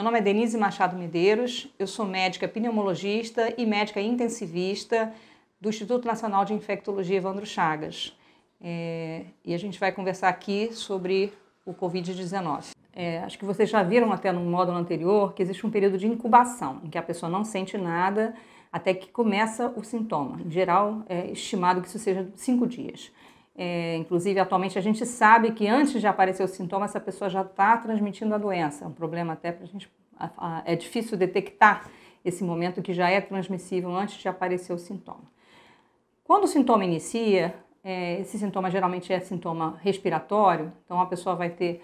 Meu nome é Denise Machado Medeiros, eu sou médica pneumologista e médica intensivista do Instituto Nacional de Infectologia Evandro Chagas. É, e a gente vai conversar aqui sobre o Covid-19. É, acho que vocês já viram até no módulo anterior que existe um período de incubação, em que a pessoa não sente nada até que começa o sintoma. Em geral, é estimado que isso seja cinco dias. É, inclusive, atualmente a gente sabe que antes de aparecer o sintoma, essa pessoa já está transmitindo a doença. É um problema até para a gente. É difícil detectar esse momento que já é transmissível antes de aparecer o sintoma. Quando o sintoma inicia, é, esse sintoma geralmente é sintoma respiratório, então a pessoa vai ter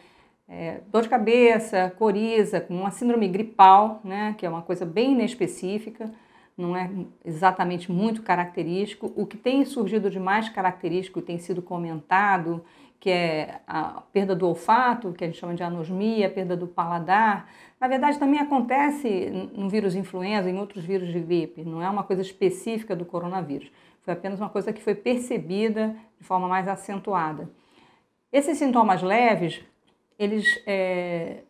é, dor de cabeça, coriza, com uma síndrome gripal, né, que é uma coisa bem inespecífica não é exatamente muito característico. O que tem surgido de mais característico tem sido comentado, que é a perda do olfato, que a gente chama de anosmia, perda do paladar. Na verdade, também acontece no vírus influenza, em outros vírus de gripe, não é uma coisa específica do coronavírus. Foi apenas uma coisa que foi percebida de forma mais acentuada. Esses sintomas leves, eles é,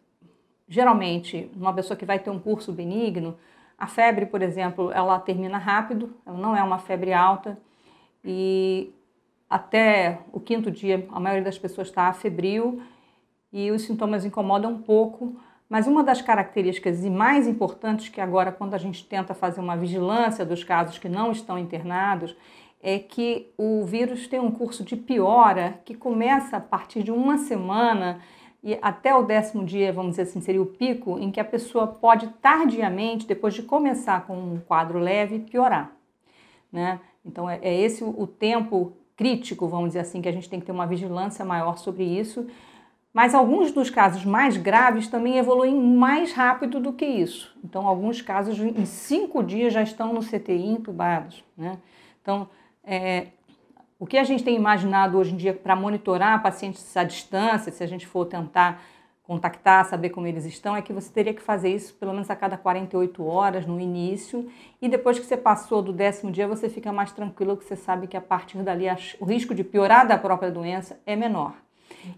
geralmente, uma pessoa que vai ter um curso benigno, a febre, por exemplo, ela termina rápido, ela não é uma febre alta e até o quinto dia a maioria das pessoas está febril e os sintomas incomodam um pouco, mas uma das características e mais importantes que agora quando a gente tenta fazer uma vigilância dos casos que não estão internados é que o vírus tem um curso de piora que começa a partir de uma semana e até o décimo dia, vamos dizer assim, seria o pico em que a pessoa pode tardiamente, depois de começar com um quadro leve, piorar. Né? Então é, é esse o tempo crítico, vamos dizer assim, que a gente tem que ter uma vigilância maior sobre isso. Mas alguns dos casos mais graves também evoluem mais rápido do que isso. Então, alguns casos em cinco dias já estão no CTI entubados. Né? Então, é, o que a gente tem imaginado hoje em dia para monitorar pacientes à distância, se a gente for tentar contactar, saber como eles estão, é que você teria que fazer isso pelo menos a cada 48 horas no início e depois que você passou do décimo dia você fica mais tranquilo que você sabe que a partir dali o risco de piorar da própria doença é menor.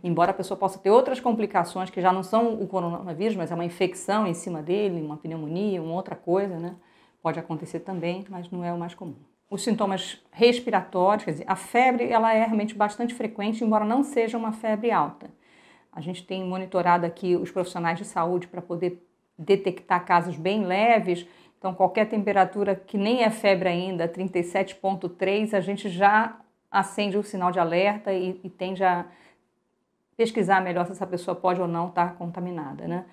Embora a pessoa possa ter outras complicações que já não são o coronavírus, mas é uma infecção em cima dele, uma pneumonia, uma outra coisa, né? Pode acontecer também, mas não é o mais comum os sintomas respiratórios, quer dizer, a febre ela é realmente bastante frequente, embora não seja uma febre alta. A gente tem monitorado aqui os profissionais de saúde para poder detectar casos bem leves. Então, qualquer temperatura que nem é febre ainda, 37,3, a gente já acende o sinal de alerta e, e tende a pesquisar melhor se essa pessoa pode ou não estar contaminada, né?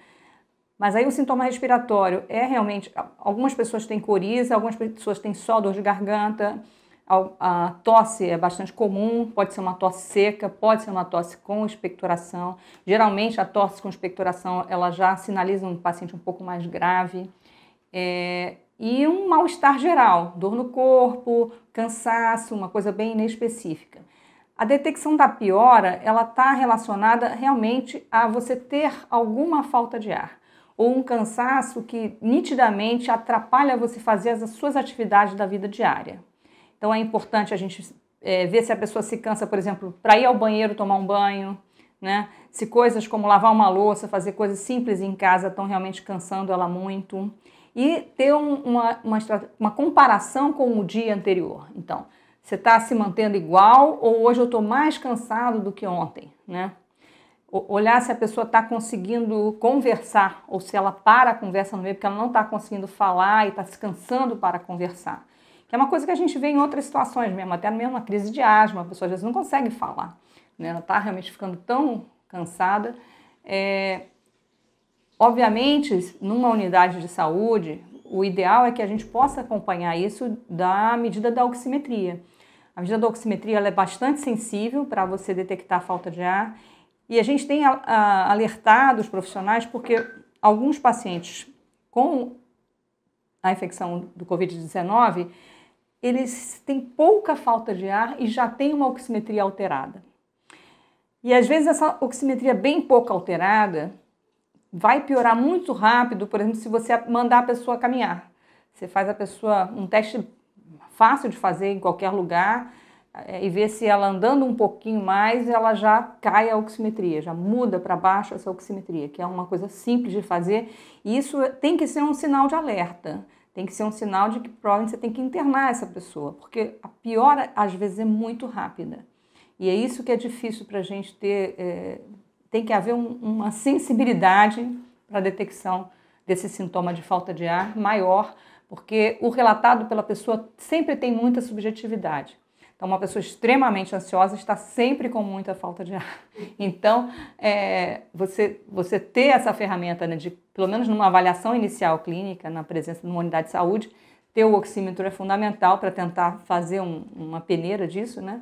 Mas aí o sintoma respiratório é realmente. Algumas pessoas têm coriza, algumas pessoas têm só dor de garganta, a tosse é bastante comum, pode ser uma tosse seca, pode ser uma tosse com expectoração. Geralmente a tosse com expectoração ela já sinaliza um paciente um pouco mais grave. É, e um mal-estar geral, dor no corpo, cansaço, uma coisa bem inespecífica. A detecção da piora ela está relacionada realmente a você ter alguma falta de ar ou um cansaço que nitidamente atrapalha você fazer as suas atividades da vida diária. Então é importante a gente é, ver se a pessoa se cansa, por exemplo, para ir ao banheiro tomar um banho, né? Se coisas como lavar uma louça, fazer coisas simples em casa estão realmente cansando ela muito. E ter um, uma, uma, uma comparação com o dia anterior. Então, você está se mantendo igual ou hoje eu estou mais cansado do que ontem, né? olhar se a pessoa está conseguindo conversar ou se ela para a conversa no meio porque ela não está conseguindo falar e está se cansando para conversar. Que é uma coisa que a gente vê em outras situações mesmo, até mesmo na crise de asma, a pessoa às vezes não consegue falar, né? ela está realmente ficando tão cansada. É... Obviamente, numa unidade de saúde, o ideal é que a gente possa acompanhar isso da medida da oximetria. A medida da oximetria é bastante sensível para você detectar falta de ar e a gente tem alertado os profissionais porque alguns pacientes com a infecção do Covid-19, eles têm pouca falta de ar e já têm uma oximetria alterada. E às vezes essa oximetria bem pouco alterada vai piorar muito rápido, por exemplo, se você mandar a pessoa caminhar. Você faz a pessoa um teste fácil de fazer em qualquer lugar é, e ver se ela andando um pouquinho mais, ela já cai a oximetria, já muda para baixo essa oximetria, que é uma coisa simples de fazer. E isso tem que ser um sinal de alerta, tem que ser um sinal de que provavelmente você tem que internar essa pessoa, porque a piora às vezes é muito rápida. E é isso que é difícil para a gente ter, é, tem que haver um, uma sensibilidade para a detecção desse sintoma de falta de ar maior, porque o relatado pela pessoa sempre tem muita subjetividade. É uma pessoa extremamente ansiosa, está sempre com muita falta de ar. Então, é, você, você ter essa ferramenta, né, de, pelo menos numa avaliação inicial clínica, na presença de uma unidade de saúde, ter o oxímetro é fundamental para tentar fazer um, uma peneira disso, né?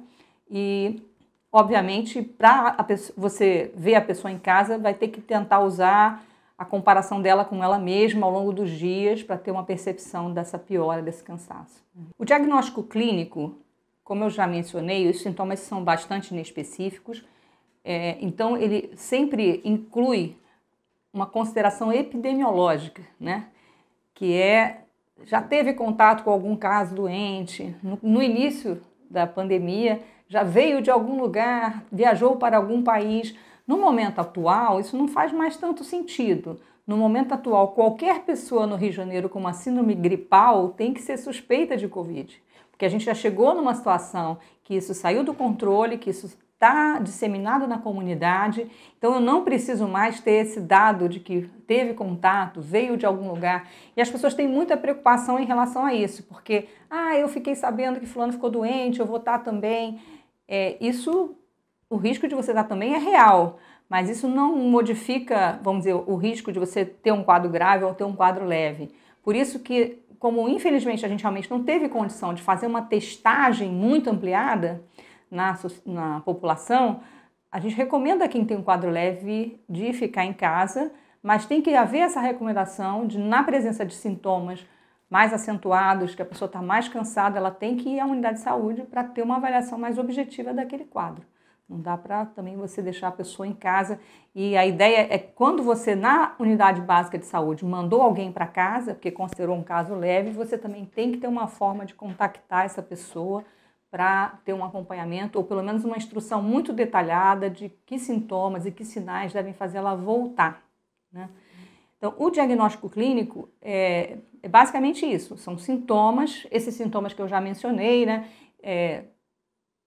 E, obviamente, para você ver a pessoa em casa, vai ter que tentar usar a comparação dela com ela mesma ao longo dos dias para ter uma percepção dessa piora, desse cansaço. O diagnóstico clínico como eu já mencionei, os sintomas são bastante inespecíficos, é, então ele sempre inclui uma consideração epidemiológica, né? que é já teve contato com algum caso doente no, no início da pandemia, já veio de algum lugar, viajou para algum país. No momento atual, isso não faz mais tanto sentido. No momento atual, qualquer pessoa no Rio de Janeiro com uma síndrome gripal tem que ser suspeita de Covid que a gente já chegou numa situação que isso saiu do controle, que isso está disseminado na comunidade. Então eu não preciso mais ter esse dado de que teve contato, veio de algum lugar. E as pessoas têm muita preocupação em relação a isso, porque ah, eu fiquei sabendo que fulano ficou doente, eu vou estar também. É, isso, o risco de você estar também é real. Mas isso não modifica, vamos dizer, o risco de você ter um quadro grave ou ter um quadro leve. Por isso que como infelizmente a gente realmente não teve condição de fazer uma testagem muito ampliada na, na população, a gente recomenda a quem tem um quadro leve de ficar em casa, mas tem que haver essa recomendação de, na presença de sintomas mais acentuados, que a pessoa está mais cansada, ela tem que ir à unidade de saúde para ter uma avaliação mais objetiva daquele quadro. Não dá para também você deixar a pessoa em casa. E a ideia é quando você, na unidade básica de saúde, mandou alguém para casa, porque considerou um caso leve, você também tem que ter uma forma de contactar essa pessoa para ter um acompanhamento, ou pelo menos uma instrução muito detalhada de que sintomas e que sinais devem fazer ela voltar. Né? Então, o diagnóstico clínico é, é basicamente isso: são sintomas, esses sintomas que eu já mencionei, né? É,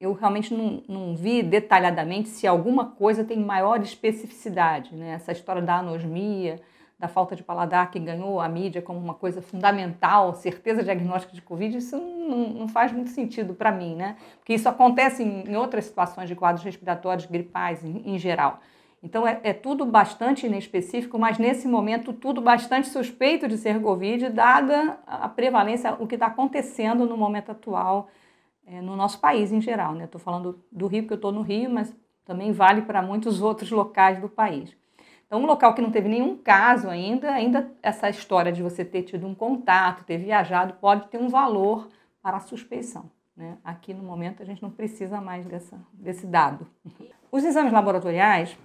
eu realmente não, não, vi detalhadamente se alguma coisa tem maior especificidade. Né? Essa história da anosmia, da falta de paladar que ganhou a mídia como uma coisa fundamental, certeza diagnóstica de Covid, isso não, não faz muito sentido para mim, né? Porque isso acontece em, em, outras situações de quadros respiratórios gripais em, em geral. Então é, é, tudo bastante inespecífico, mas nesse momento tudo bastante suspeito de ser Covid, dada a prevalência, o que está acontecendo no momento atual é, no nosso país em geral. Né? Estou falando do Rio, porque eu estou no Rio, mas também vale para muitos outros locais do país. Então, um local que não teve nenhum caso ainda, ainda essa história de você ter tido um contato, ter viajado, pode ter um valor para a suspeição. Né? Aqui, no momento, a gente não precisa mais dessa, desse dado. Os exames laboratoriais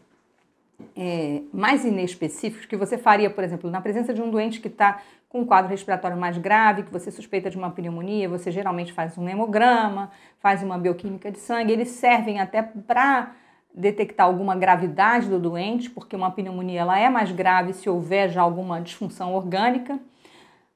é, mais inespecíficos que você faria, por exemplo, na presença de um doente que está com um quadro respiratório mais grave, que você suspeita de uma pneumonia, você geralmente faz um hemograma, faz uma bioquímica de sangue. Eles servem até para detectar alguma gravidade do doente, porque uma pneumonia ela é mais grave se houver já alguma disfunção orgânica.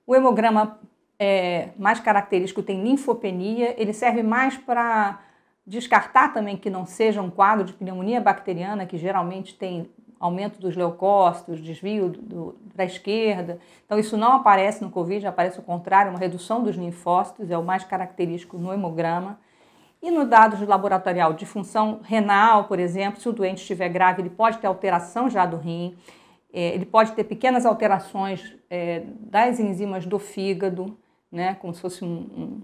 O hemograma é, mais característico tem linfopenia, ele serve mais para descartar também que não seja um quadro de pneumonia bacteriana, que geralmente tem aumento dos leucócitos, desvio para a esquerda. Então, isso não aparece no Covid, aparece o contrário, uma redução dos linfócitos, é o mais característico no hemograma. E no dado de laboratorial de função renal, por exemplo, se o doente estiver grave, ele pode ter alteração já do rim, é, ele pode ter pequenas alterações é, das enzimas do fígado, né, como se fosse um, um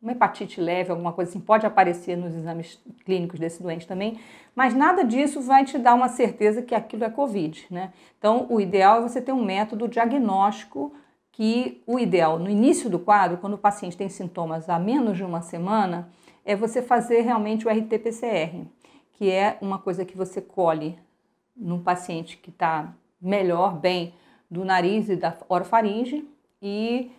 uma hepatite leve, alguma coisa assim, pode aparecer nos exames clínicos desse doente também, mas nada disso vai te dar uma certeza que aquilo é Covid, né? Então, o ideal é você ter um método diagnóstico que o ideal no início do quadro, quando o paciente tem sintomas há menos de uma semana, é você fazer realmente o RT-PCR, que é uma coisa que você colhe num paciente que está melhor, bem do nariz e da orofaringe e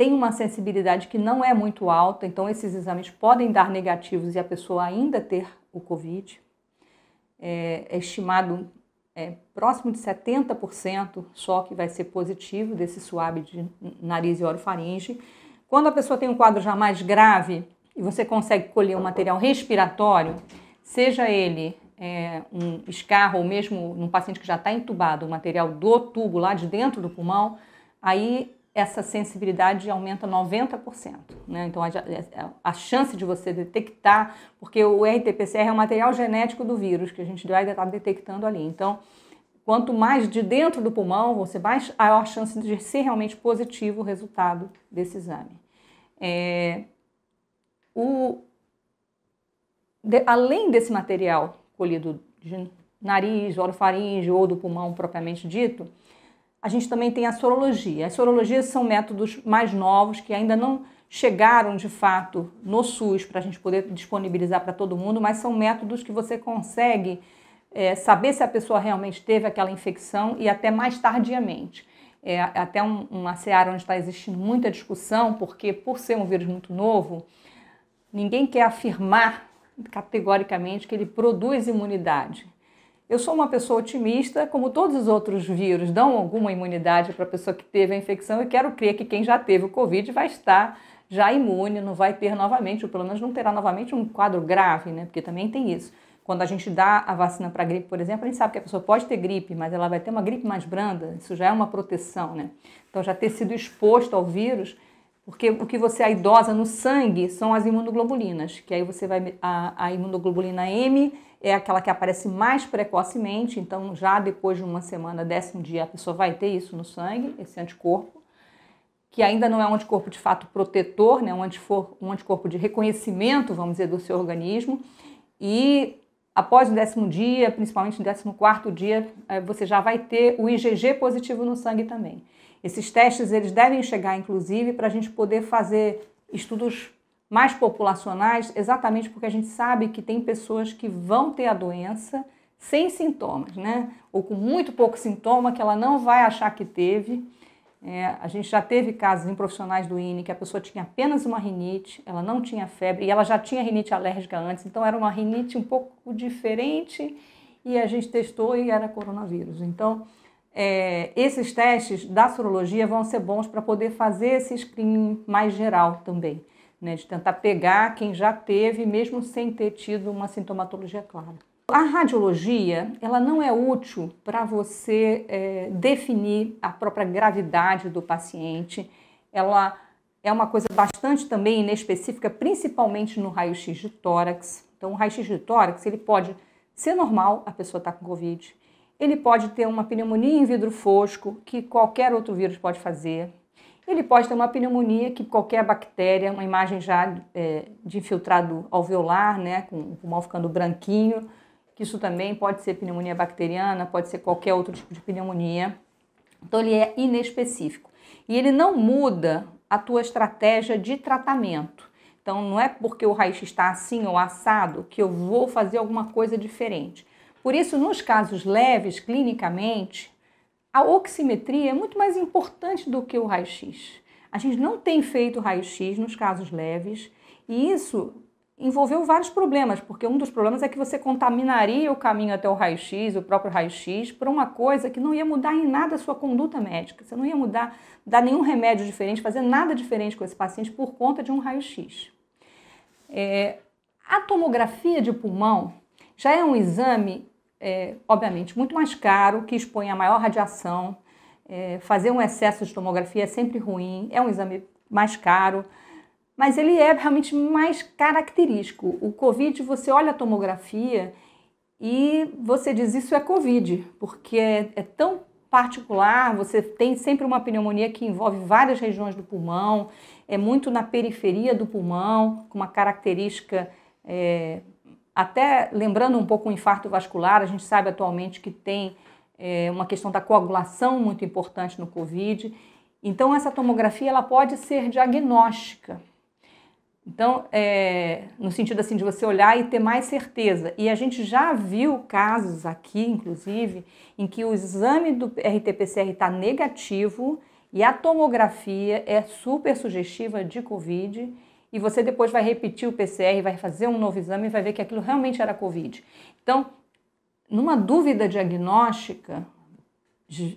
tem uma sensibilidade que não é muito alta, então esses exames podem dar negativos e a pessoa ainda ter o Covid. É, é estimado é, próximo de 70% só que vai ser positivo desse suave de nariz e orofaringe. Quando a pessoa tem um quadro já mais grave e você consegue colher um material respiratório, seja ele é, um escarro ou mesmo num paciente que já está entubado, o um material do tubo lá de dentro do pulmão, aí essa sensibilidade aumenta 90%. Né? Então, a, é, é, a, chance de você detectar, porque o RT-PCR é o material genético do vírus que a gente vai estar detectando ali. Então, quanto mais de dentro do pulmão, você mais a maior chance de ser realmente positivo o resultado desse exame. É, o, de, além desse material colhido de nariz, orofaringe ou do pulmão propriamente dito, a gente também tem a sorologia. As sorologias são métodos mais novos que ainda não chegaram de fato no SUS para a gente poder disponibilizar para todo mundo, mas são métodos que você consegue é, saber se a pessoa realmente teve aquela infecção e até mais tardiamente. É até um, uma seara onde está existindo muita discussão, porque por ser um vírus muito novo, ninguém quer afirmar categoricamente que ele produz imunidade. Eu sou uma pessoa otimista, como todos os outros vírus dão alguma imunidade para a pessoa que teve a infecção, e quero crer que quem já teve o Covid vai estar já imune, não vai ter novamente, ou pelo menos não terá novamente um quadro grave, né? Porque também tem isso. Quando a gente dá a vacina para gripe, por exemplo, a gente sabe que a pessoa pode ter gripe, mas ela vai ter uma gripe mais branda, isso já é uma proteção, né? Então, já ter sido exposto ao vírus, porque o que você a é idosa no sangue são as imunoglobulinas, que aí você vai. A, a imunoglobulina M é aquela que aparece mais precocemente, então já depois de uma semana, décimo dia, a pessoa vai ter isso no sangue, esse anticorpo, que ainda não é um anticorpo de fato protetor, né? um, anticorpo de reconhecimento, vamos dizer, do seu organismo. E após o décimo dia, principalmente no décimo quarto dia, é, você já vai ter o IgG positivo no sangue também. Esses testes eles devem chegar, inclusive, para a gente poder fazer estudos mais populacionais, exatamente porque a gente sabe que tem pessoas que vão ter a doença sem sintomas, né? Ou com muito pouco sintoma que ela não vai achar que teve. É, a gente já teve casos em profissionais do INE que a pessoa tinha apenas uma rinite, ela não tinha febre e ela já tinha rinite alérgica antes, então era uma rinite um pouco diferente e a gente testou e era coronavírus. Então, é, esses testes da sorologia vão ser bons para poder fazer esse screening mais geral também né, de tentar pegar quem já teve, mesmo sem ter tido uma sintomatologia clara. A radiologia ela não é útil para você é, definir a própria gravidade do paciente. Ela é uma coisa bastante também inespecífica, principalmente no raio-x de tórax. Então, o raio-x de tórax ele pode ser normal, a pessoa está com Covid. Ele pode ter uma pneumonia em vidro fosco, que qualquer outro vírus pode fazer ele pode ter uma pneumonia que qualquer bactéria, uma imagem já é, de infiltrado alveolar, né, com o pulmão ficando branquinho, que isso também pode ser pneumonia bacteriana, pode ser qualquer outro tipo de pneumonia. Então ele é inespecífico. E ele não muda a tua estratégia de tratamento. Então não é porque o raio está assim ou assado que eu vou fazer alguma coisa diferente. Por isso, nos casos leves, clinicamente, a oximetria é muito mais importante do que o raio-x. A gente não tem feito raio-x nos casos leves e isso envolveu vários problemas, porque um dos problemas é que você contaminaria o caminho até o raio-x, o próprio raio-x, por uma coisa que não ia mudar em nada a sua conduta médica. Você não ia mudar, dar nenhum remédio diferente, fazer nada diferente com esse paciente por conta de um raio-x. É, a tomografia de pulmão já é um exame é, obviamente, muito mais caro, que expõe a maior radiação. É, fazer um excesso de tomografia é sempre ruim, é um exame mais caro, mas ele é realmente mais característico. O COVID, você olha a tomografia e você diz isso é Covid, porque é, é, tão particular, você tem sempre uma pneumonia que envolve várias regiões do pulmão, é muito na periferia do pulmão, com uma característica é, até lembrando um pouco o infarto vascular, a gente sabe atualmente que tem é, uma questão da coagulação muito importante no COVID. Então, essa tomografia ela pode ser diagnóstica. Então, é, no sentido assim de você olhar e ter mais certeza. E a gente já viu casos aqui, inclusive, em que o exame do RT-PCR está negativo e a tomografia é super sugestiva de COVID e você depois vai repetir o PCR, vai fazer um novo exame e vai ver que aquilo realmente era Covid. Então, numa dúvida diagnóstica,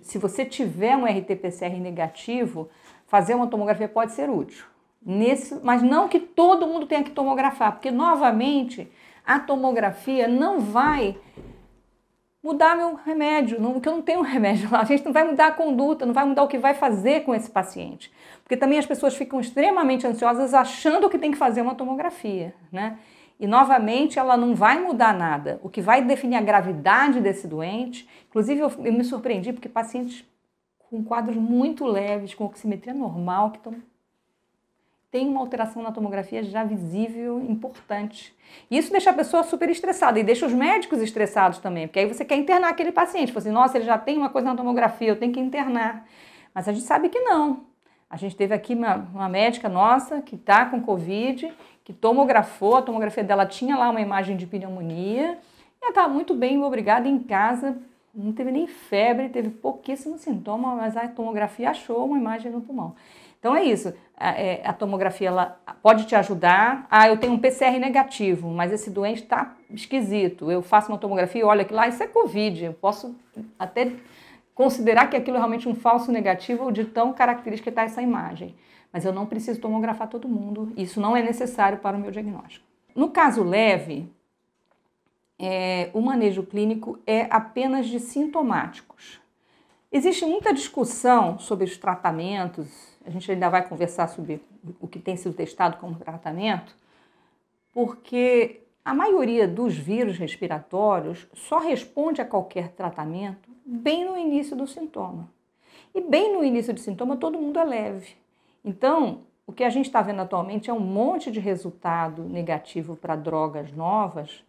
se você tiver um RT-PCR negativo, fazer uma tomografia pode ser útil. Nesse, mas não que todo mundo tenha que tomografar, porque novamente a tomografia não vai mudar meu remédio, não, eu não tenho remédio lá. A gente não vai mudar a conduta, não vai mudar o que vai fazer com esse paciente. Porque também as pessoas ficam extremamente ansiosas achando que tem que fazer uma tomografia, né? E novamente ela não vai mudar nada. O que vai definir a gravidade desse doente, inclusive eu, eu me surpreendi porque pacientes com quadros muito leves, com oximetria normal, que estão tem uma alteração na tomografia já visível, importante. Isso deixa a pessoa super estressada e deixa os médicos estressados também, porque aí você quer internar aquele paciente. Você, assim, nossa, ele já tem uma coisa na tomografia, eu tenho que internar. Mas a gente sabe que não. A gente teve aqui uma, uma médica nossa que está com Covid, que tomografou, a tomografia dela tinha lá uma imagem de pneumonia, e ela estava tá muito bem, obrigada, em casa, não teve nem febre, teve pouquíssimos sintomas, mas a tomografia achou uma imagem no pulmão. Então é isso, a, é, a tomografia ela pode te ajudar. Ah, eu tenho um PCR negativo, mas esse doente está esquisito. Eu faço uma tomografia, olha que lá, isso é Covid, eu posso até considerar que aquilo é realmente um falso negativo de tão característica que está essa imagem. Mas eu não preciso tomografar todo mundo, isso não é necessário para o meu diagnóstico. No caso leve, é, o manejo clínico é apenas de sintomáticos. Existe muita discussão sobre os tratamentos, a gente ainda vai conversar sobre o que tem sido testado como tratamento, porque a maioria dos vírus respiratórios só responde a qualquer tratamento bem no início do sintoma. E bem no início do sintoma, todo mundo é leve. Então, o que a gente está vendo atualmente é um monte de resultado negativo para drogas novas,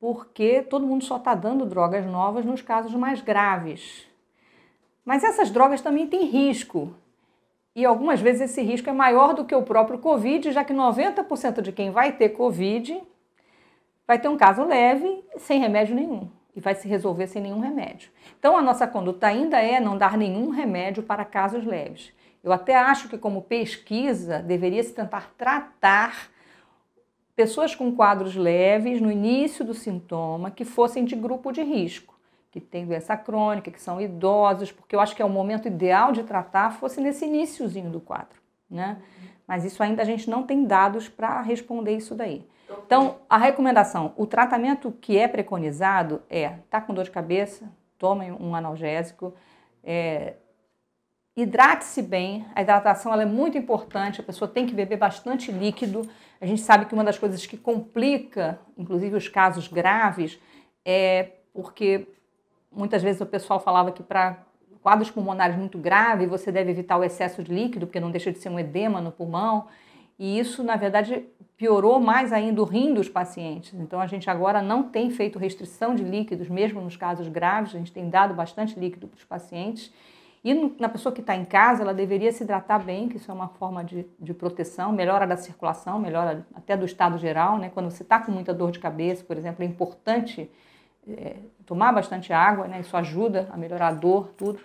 porque todo mundo só está dando drogas novas nos casos mais graves. Mas essas drogas também têm risco. E algumas vezes esse risco é maior do que o próprio Covid, já que 90% de quem vai ter Covid vai ter um caso leve sem remédio nenhum e vai se resolver sem nenhum remédio. Então, a nossa conduta ainda é não dar nenhum remédio para casos leves. Eu até acho que, como pesquisa, deveria se tentar tratar pessoas com quadros leves no início do sintoma que fossem de grupo de risco, que têm doença crônica, que são idosos, porque eu acho que é o momento ideal de tratar fosse nesse iníciozinho do quadro, né? Mas isso ainda a gente não tem dados para responder isso daí. Então, a recomendação, o tratamento que é preconizado é: tá com dor de cabeça, tome um analgésico, é, hidrate-se bem. A hidratação ela é muito importante, a pessoa tem que beber bastante líquido. A gente sabe que uma das coisas que complica, inclusive os casos graves, é porque muitas vezes o pessoal falava que para quadros pulmonares muito graves, você deve evitar o excesso de líquido, porque não deixa de ser um edema no pulmão. E isso, na verdade, piorou mais ainda o rim dos pacientes. Então, a gente agora não tem feito restrição de líquidos, mesmo nos casos graves, a gente tem dado bastante líquido para os pacientes. E na pessoa que está em casa, ela deveria se hidratar bem, que isso é uma forma de, de proteção, melhora da circulação, melhora até do estado geral. Né? Quando você está com muita dor de cabeça, por exemplo, é importante é, tomar bastante água, né? Isso ajuda a melhorar a dor, tudo.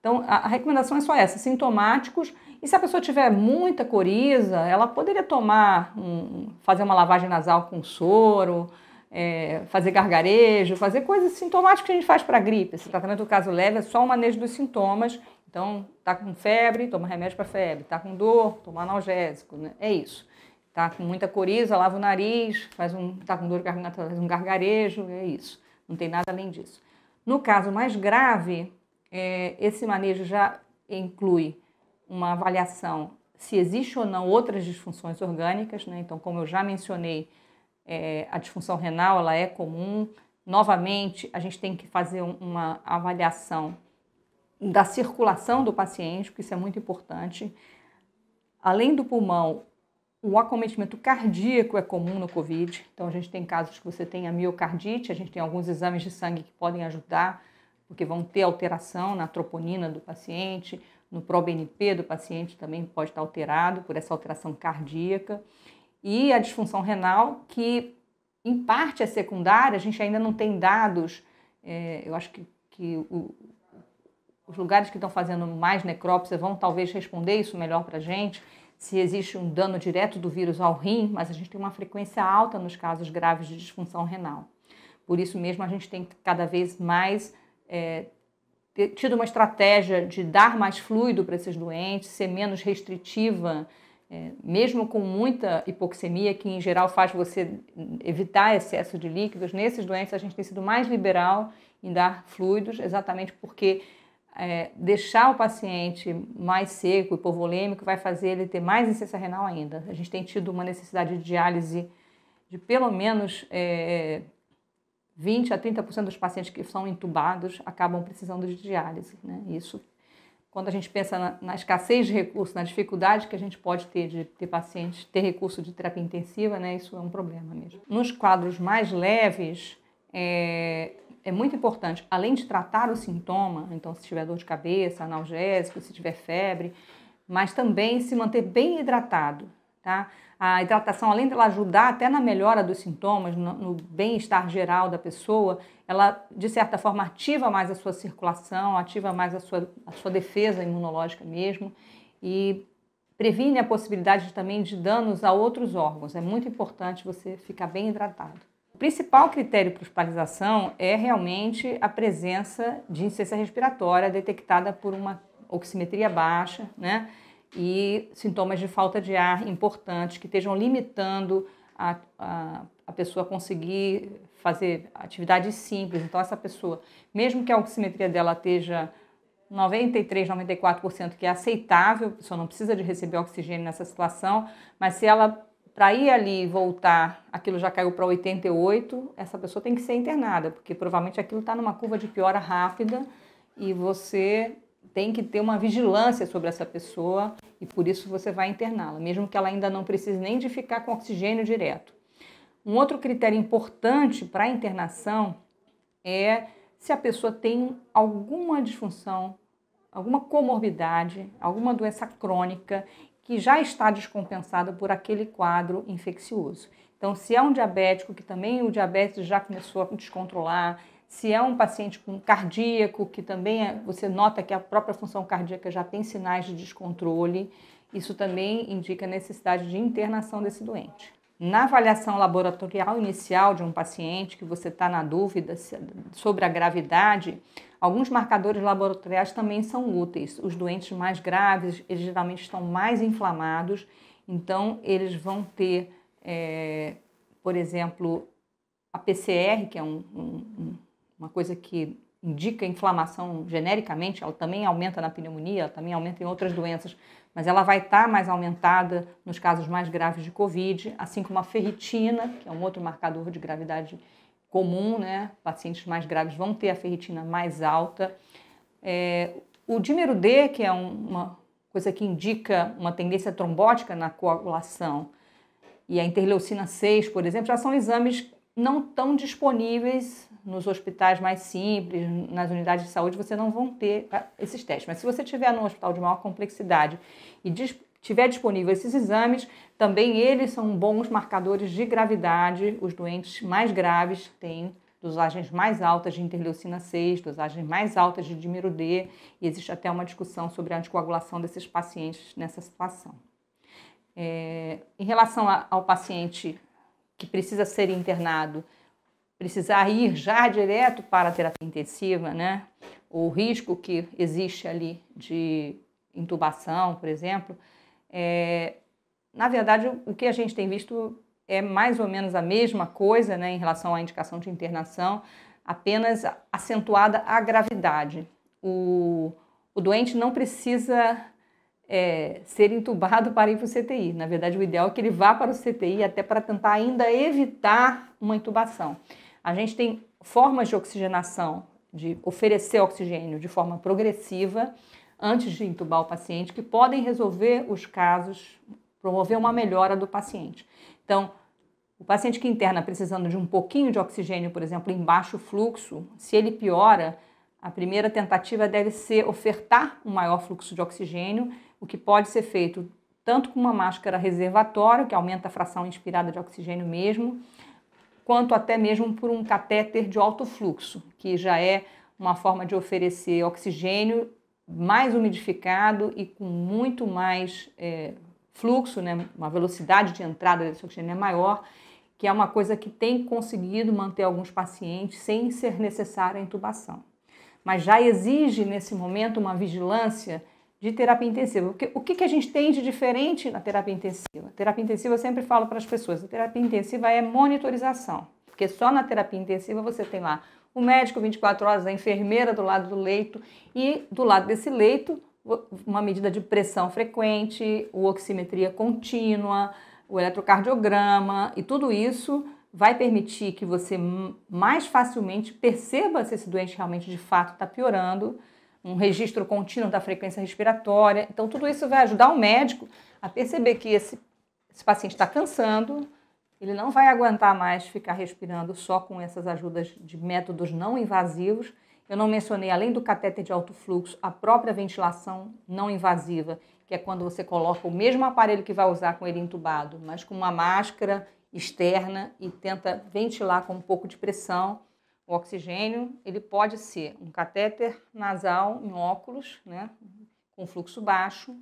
Então, a, a recomendação é só essa: sintomáticos. E se a pessoa tiver muita coriza, ela poderia tomar, um, fazer uma lavagem nasal com soro, é, fazer gargarejo, fazer coisas sintomáticas que a gente faz para gripe. Esse assim. tratamento do caso leve é só o manejo dos sintomas. Então, tá com febre, toma remédio para febre. Tá com dor, toma analgésico. Né? É isso. Tá com muita coriza, lava o nariz, faz um, tá com dor de garganta, faz um gargarejo, é isso não tem nada além disso. No caso mais grave, é, esse manejo já inclui uma avaliação se existe ou não outras disfunções orgânicas, né? então, como eu já mencionei, é, a disfunção renal ela é comum. Novamente, a gente tem que fazer uma avaliação da circulação do paciente, porque isso é muito importante. Além do pulmão, o acometimento cardíaco é comum no COVID, então a gente tem casos que você tem a miocardite, a gente tem alguns exames de sangue que podem ajudar, porque vão ter alteração na troponina do paciente, no proBNP do paciente também pode estar alterado por essa alteração cardíaca. E a disfunção renal, que em parte é secundária, a gente ainda não tem dados, é, eu acho que, que o, os lugares que estão fazendo mais necrópsia vão talvez responder isso melhor para a gente, se existe um dano direto do vírus ao rim, mas a gente tem uma frequência alta nos casos graves de disfunção renal. Por isso mesmo, a gente tem cada vez mais é, tido uma estratégia de dar mais fluido para esses doentes, ser menos restritiva, é, mesmo com muita hipoxemia, que em geral faz você evitar excesso de líquidos. Nesses doentes, a gente tem sido mais liberal em dar fluidos, exatamente porque é, deixar o paciente mais seco, hipovolêmico, vai fazer ele ter mais insuficiência renal ainda. A gente tem tido uma necessidade de diálise de pelo menos é, 20 a 30% dos pacientes que são entubados acabam precisando de diálise. Né? Isso, quando a gente pensa na, na, escassez de recursos, na dificuldade que a gente pode ter de ter pacientes, ter recurso de terapia intensiva, né? isso é um problema mesmo. Nos quadros mais leves, é, é muito importante, além de tratar o sintoma, então se tiver dor de cabeça, analgésico, se tiver febre, mas também se manter bem hidratado, tá? A hidratação, além ela ajudar até na melhora dos sintomas, no, no bem-estar geral da pessoa, ela, de certa forma, ativa mais a sua circulação, ativa mais a sua, a sua defesa imunológica mesmo e previne a possibilidade também de danos a outros órgãos. É muito importante você ficar bem hidratado. O principal critério para hospitalização é realmente a presença de insuficiência respiratória detectada por uma oximetria baixa, né? E sintomas de falta de ar importantes que estejam limitando a, a, a pessoa conseguir fazer atividades simples. Então, essa pessoa, mesmo que a oximetria dela esteja 93, 94%, que é aceitável, a pessoa não precisa de receber oxigênio nessa situação, mas se ela para ir ali e voltar, aquilo já caiu para 88, essa pessoa tem que ser internada, porque provavelmente aquilo está numa curva de piora rápida e você tem que ter uma vigilância sobre essa pessoa e por isso você vai interná-la, mesmo que ela ainda não precise nem de ficar com oxigênio direto. Um outro critério importante para a internação é se a pessoa tem alguma disfunção, alguma comorbidade, alguma doença crônica que já está descompensada por aquele quadro infeccioso. Então, se é um diabético que também o diabetes já começou a descontrolar, se é um paciente com cardíaco, que também é, você nota que a própria função cardíaca já tem sinais de descontrole, isso também indica necessidade de internação desse doente na avaliação laboratorial inicial de um paciente que você está na dúvida sobre a gravidade, alguns marcadores laboratoriais também são úteis. Os doentes mais graves, eles geralmente estão mais inflamados, então eles vão ter, é, por exemplo, a PCR, que é um, um, uma coisa que indica inflamação genericamente, ela também aumenta na pneumonia, ela também aumenta em outras doenças, mas ela vai estar tá mais aumentada nos casos mais graves de Covid, assim como a ferritina, que é um outro marcador de gravidade comum, né? Pacientes mais graves vão ter a ferritina mais alta. É, o dímero D, que é um, uma coisa que indica uma tendência trombótica na coagulação, e a interleucina 6, por exemplo, já são exames não tão disponíveis nos hospitais mais simples, nas unidades de saúde, você não vão ter ah, esses testes. Mas se você tiver num hospital de maior complexidade e dis tiver disponível esses exames, também eles são bons marcadores de gravidade. Os doentes mais graves têm dosagens mais altas de interleucina 6, dosagens mais altas de dimero D, e existe até uma discussão sobre a anticoagulação desses pacientes nessa situação. É, em relação a, ao paciente que precisa ser internado precisar ir já direto para a terapia intensiva, né? O risco que existe ali de intubação, por exemplo, é, na verdade o que a gente tem visto é mais ou menos a mesma coisa, né, em relação à indicação de internação, apenas acentuada a gravidade. O, o doente não precisa é, ser intubado para ir para o CTI. Na verdade, o ideal é que ele vá para o CTI até para tentar ainda evitar uma intubação. A gente tem formas de oxigenação, de oferecer oxigênio de forma progressiva antes de intubar o paciente, que podem resolver os casos, promover uma melhora do paciente. Então, o paciente que interna precisando de um pouquinho de oxigênio, por exemplo, em baixo fluxo, se ele piora, a primeira tentativa deve ser ofertar um maior fluxo de oxigênio, o que pode ser feito tanto com uma máscara reservatória, que aumenta a fração inspirada de oxigênio mesmo, quanto até mesmo por um catéter de alto fluxo, que já é uma forma de oferecer oxigênio mais umidificado e com muito mais é, fluxo, né? uma velocidade de entrada desse oxigênio é maior, que é uma coisa que tem conseguido manter alguns pacientes sem ser necessária a intubação. Mas já exige, nesse momento, uma vigilância de terapia intensiva. O que, que a gente tem de diferente na terapia intensiva? Terapia intensiva, eu sempre falo para as pessoas, a terapia intensiva é monitorização, porque só na terapia intensiva você tem lá o médico 24 horas, a enfermeira do lado do leito e do lado desse leito uma medida de pressão frequente, o oximetria contínua, o eletrocardiograma e tudo isso vai permitir que você mais facilmente perceba se esse doente realmente de fato está piorando um registro contínuo da frequência respiratória. Então, tudo isso vai ajudar o médico a perceber que esse, esse paciente está cansando, ele não vai aguentar mais ficar respirando só com essas ajudas de métodos não invasivos. Eu não mencionei, além do catéter de alto fluxo, a própria ventilação não invasiva, que é quando você coloca o mesmo aparelho que vai usar com ele entubado, mas com uma máscara externa e tenta ventilar com um pouco de pressão o oxigênio ele pode ser um catéter nasal em óculos, né, com fluxo baixo.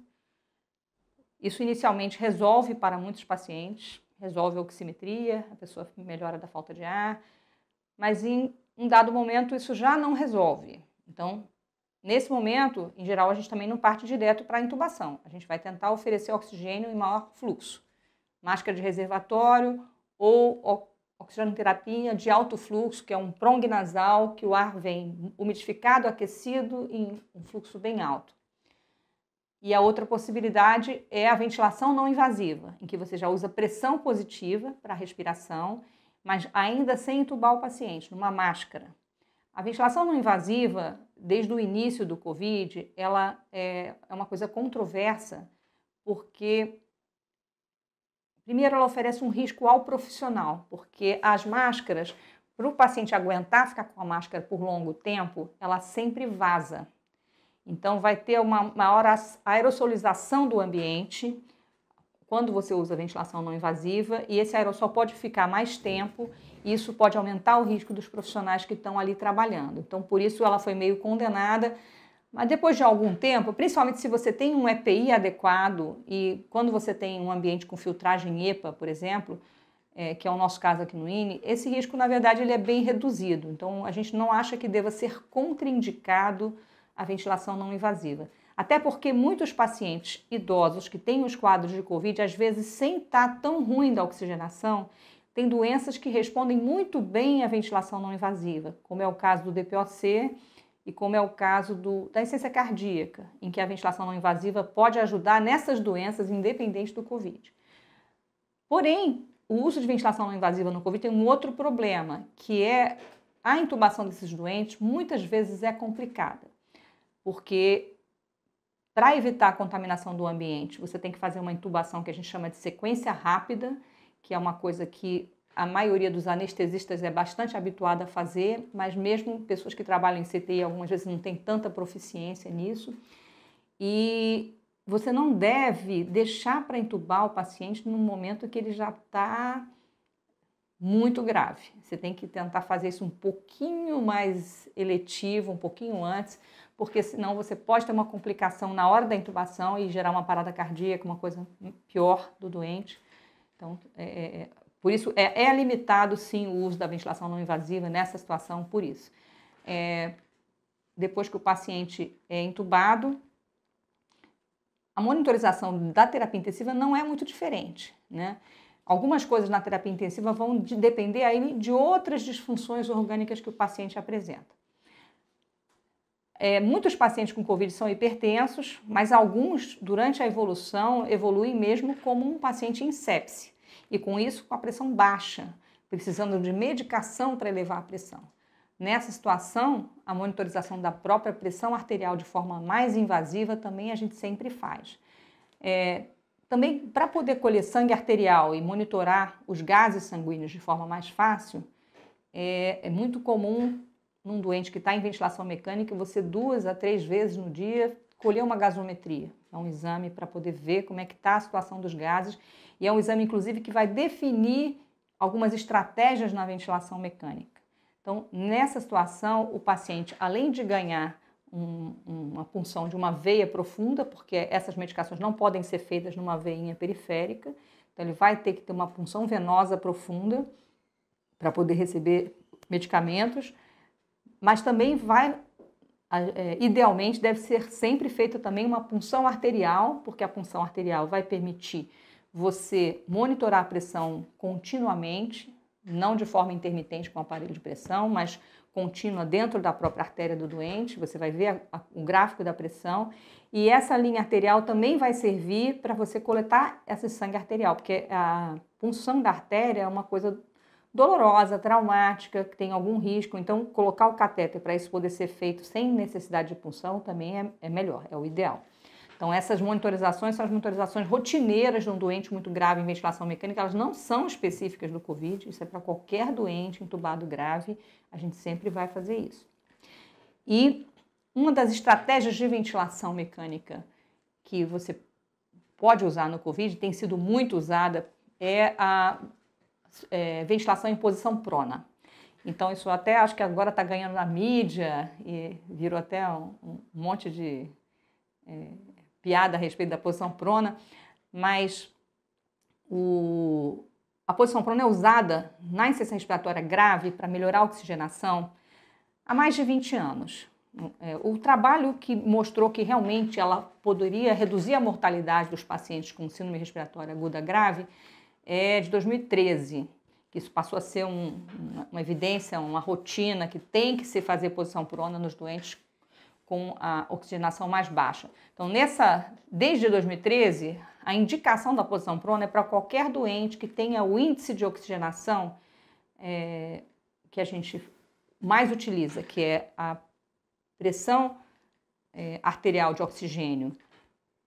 Isso inicialmente resolve para muitos pacientes, resolve a oximetria, a pessoa melhora da falta de ar, mas em um dado momento isso já não resolve. Então, nesse momento, em geral, a gente também não parte direto para a intubação. A gente vai tentar oferecer oxigênio em maior fluxo, máscara de reservatório ou Oxigenoterapia de alto fluxo, que é um prong nasal, que o ar vem umidificado, aquecido em um fluxo bem alto. E a outra possibilidade é a ventilação não invasiva, em que você já usa pressão positiva para a respiração, mas ainda sem entubar o paciente, numa máscara. A ventilação não invasiva, desde o início do Covid, ela é, é uma coisa controversa, porque Primeiro, ela oferece um risco ao profissional, porque as máscaras, para o paciente aguentar ficar com a máscara por longo tempo, ela sempre vaza. Então, vai ter uma maior aerosolização do ambiente quando você usa ventilação não invasiva e esse aerossol pode ficar mais tempo e isso pode aumentar o risco dos profissionais que estão ali trabalhando. Então, por isso ela foi meio condenada mas depois de algum tempo, principalmente se você tem um EPI adequado e quando você tem um ambiente com filtragem EPA, por exemplo, é, que é o nosso caso aqui no INE, esse risco, na verdade, ele é bem reduzido. Então, a gente não acha que deva ser contraindicado a ventilação não invasiva. Até porque muitos pacientes idosos que têm os quadros de Covid, às vezes, sem estar tão ruim da oxigenação, têm doenças que respondem muito bem à ventilação não invasiva, como é o caso do DPOC, e como é o caso do, da essência cardíaca, em que a ventilação não invasiva pode ajudar nessas doenças, independente do Covid. Porém, o uso de ventilação não invasiva no Covid tem um outro problema, que é a intubação desses doentes muitas vezes é complicada, porque para evitar a contaminação do ambiente, você tem que fazer uma intubação que a gente chama de sequência rápida, que é uma coisa que a maioria dos anestesistas é bastante habituada a fazer, mas mesmo pessoas que trabalham em CTI algumas vezes não têm tanta proficiência nisso. E você não deve deixar para entubar o paciente no momento que ele já está muito grave. Você tem que tentar fazer isso um pouquinho mais eletivo, um pouquinho antes, porque senão você pode ter uma complicação na hora da intubação e gerar uma parada cardíaca, uma coisa pior do doente. Então, é, é, é por isso, é, é limitado, sim, o uso da ventilação não invasiva nessa situação, por isso. É, depois que o paciente é entubado, a monitorização da terapia intensiva não é muito diferente, né? Algumas coisas na terapia intensiva vão de depender aí de outras disfunções orgânicas que o paciente apresenta. É, muitos pacientes com Covid são hipertensos, mas alguns, durante a evolução, evoluem mesmo como um paciente em sepse e com isso com a pressão baixa, precisando de medicação para elevar a pressão. Nessa situação, a monitorização da própria pressão arterial de forma mais invasiva também a gente sempre faz. É, também, para poder colher sangue arterial e monitorar os gases sanguíneos de forma mais fácil, é, é muito comum num doente que está em ventilação mecânica você duas a três vezes no dia escolher uma gasometria. É um exame para poder ver como é que está a situação dos gases e é um exame, inclusive, que vai definir algumas estratégias na ventilação mecânica. Então, nessa situação, o paciente, além de ganhar um, uma punção de uma veia profunda, porque essas medicações não podem ser feitas numa veinha periférica, então ele vai ter que ter uma punção venosa profunda para poder receber medicamentos, mas também vai é, idealmente deve ser sempre feita também uma punção arterial, porque a punção arterial vai permitir você monitorar a pressão continuamente, não de forma intermitente com o aparelho de pressão, mas contínua dentro da própria artéria do doente. Você vai ver a, a, o gráfico da pressão. E essa linha arterial também vai servir para você coletar esse sangue arterial, porque a punção da artéria é uma coisa dolorosa, traumática, que tem algum risco. Então, colocar o catéter para isso poder ser feito sem necessidade de punção também é, é melhor, é o ideal. Então, essas monitorizações são as monitorizações rotineiras de um doente muito grave em ventilação mecânica, elas não são específicas do Covid, isso é para qualquer doente entubado grave, a gente sempre vai fazer isso. E uma das estratégias de ventilação mecânica que você pode usar no Covid, tem sido muito usada, é a é, ventilação em posição prona. Então, isso até acho que agora está ganhando na mídia e virou até um, um monte de é, piada a respeito da posição prona, mas o, a posição prona é usada na insuficiência respiratória grave para melhorar a oxigenação há mais de 20 anos. É, o trabalho que mostrou que realmente ela poderia reduzir a mortalidade dos pacientes com síndrome respiratória aguda grave é, de 2013, que isso passou a ser um, uma, uma, evidência, uma rotina que tem que se fazer posição prona nos doentes com a oxigenação mais baixa. Então, nessa, desde 2013, a indicação da posição prona é para qualquer doente que tenha o índice de oxigenação é, que a gente mais utiliza, que é a pressão é, arterial de oxigênio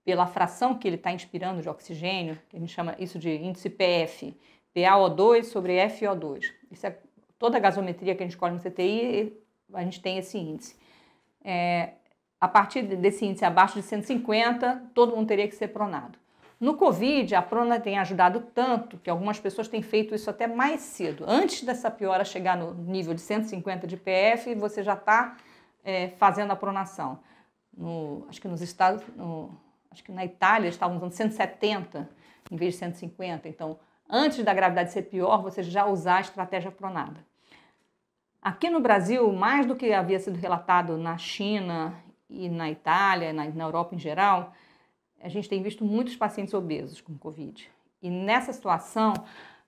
pela fração que ele está inspirando de oxigênio, que a gente chama isso de índice PF, PaO2 sobre FO2. Isso é, toda a gasometria que a gente colhe no CTI, a gente tem esse índice. É, a partir desse índice abaixo de 150, todo mundo teria que ser pronado. No Covid, a prona tem ajudado tanto que algumas pessoas têm feito isso até mais cedo. Antes dessa piora chegar no nível de 150 de PF, você já está é, fazendo a pronação. No, acho que nos Estados, no, acho que na Itália estavam usando 170 em vez de 150. Então, antes da gravidade ser pior, você já usar a estratégia pronada. Aqui no Brasil, mais do que havia sido relatado na China e na Itália, na, na Europa em geral, a gente tem visto muitos pacientes obesos com Covid. E nessa situação,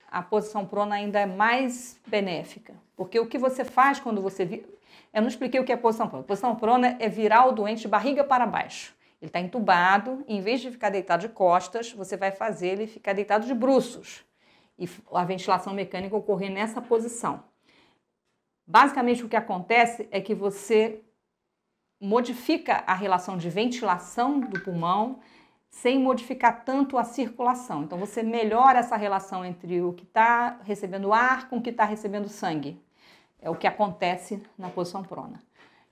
a posição prona ainda é mais benéfica. Porque o que você faz quando você. Vi... Eu não expliquei o que é posição prona. Posição prona é virar o doente de barriga para baixo. Ele está entubado, e em vez de ficar deitado de costas, você vai fazer ele ficar deitado de bruços e a ventilação mecânica ocorrer nessa posição. Basicamente, o que acontece é que você modifica a relação de ventilação do pulmão sem modificar tanto a circulação. Então, você melhora essa relação entre o que está recebendo ar com o que está recebendo sangue. É o que acontece na posição prona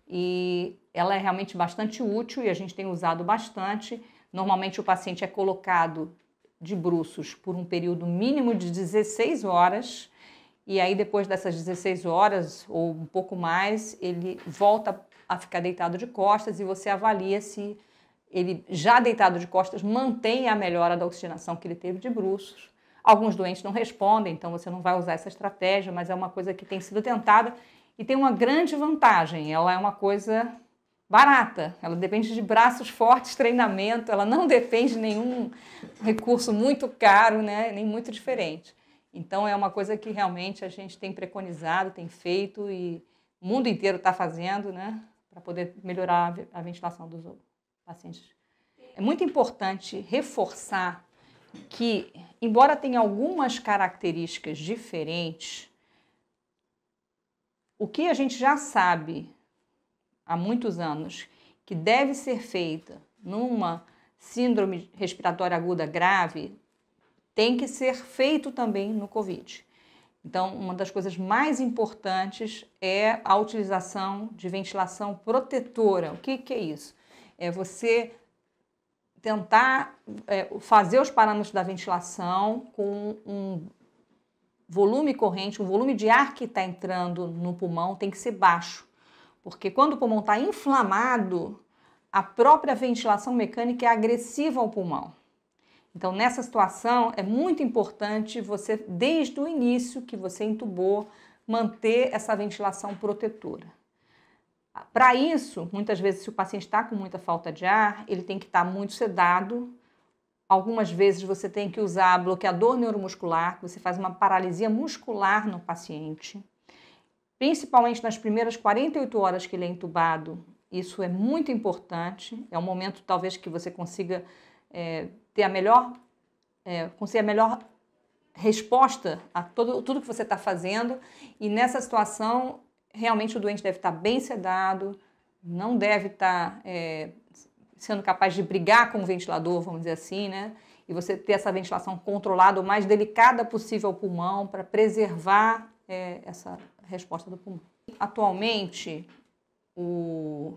e ela é realmente bastante útil e a gente tem usado bastante. Normalmente o paciente é colocado de bruços por um período mínimo de 16 horas e aí depois dessas 16 horas ou um pouco mais, ele volta a ficar deitado de costas e você avalia se ele já deitado de costas mantém a melhora da oxigenação que ele teve de bruços. Alguns doentes não respondem, então você não vai usar essa estratégia, mas é uma coisa que tem sido tentada e tem uma grande vantagem, ela é uma coisa barata, ela depende de braços fortes, treinamento, ela não depende de nenhum recurso muito caro, né, nem muito diferente. Então é uma coisa que realmente a gente tem preconizado, tem feito e o mundo inteiro está fazendo, né, para poder melhorar a ventilação dos pacientes. É muito importante reforçar que, embora tenha algumas características diferentes, o que a gente já sabe há muitos anos que deve ser feita numa síndrome respiratória aguda grave tem que ser feito também no COVID. Então, uma das coisas mais importantes é a utilização de ventilação protetora. O que, que é isso? É você tentar é, fazer os parâmetros da ventilação com um, volume corrente, o volume de ar que está entrando no pulmão tem que ser baixo, porque quando o pulmão está inflamado, a própria ventilação mecânica é agressiva ao pulmão. Então, nessa situação, é muito importante você, desde o início que você entubou, manter essa ventilação protetora. Para isso, muitas vezes, se o paciente está com muita falta de ar, ele tem que estar tá muito sedado Algumas vezes você tem que usar bloqueador neuromuscular, você faz uma paralisia muscular no paciente. Principalmente nas primeiras 48 horas que ele é entubado, isso é muito importante. É um momento talvez que você consiga é, ter a melhor, é, consiga a melhor resposta a todo, tudo que você está fazendo. E nessa situação, realmente o doente deve estar tá bem sedado, não deve estar tá, é, sendo capaz de brigar com o ventilador, vamos dizer assim, né? E você ter essa ventilação controlada, o mais delicada possível ao pulmão, para preservar é, essa resposta do pulmão. Atualmente, o...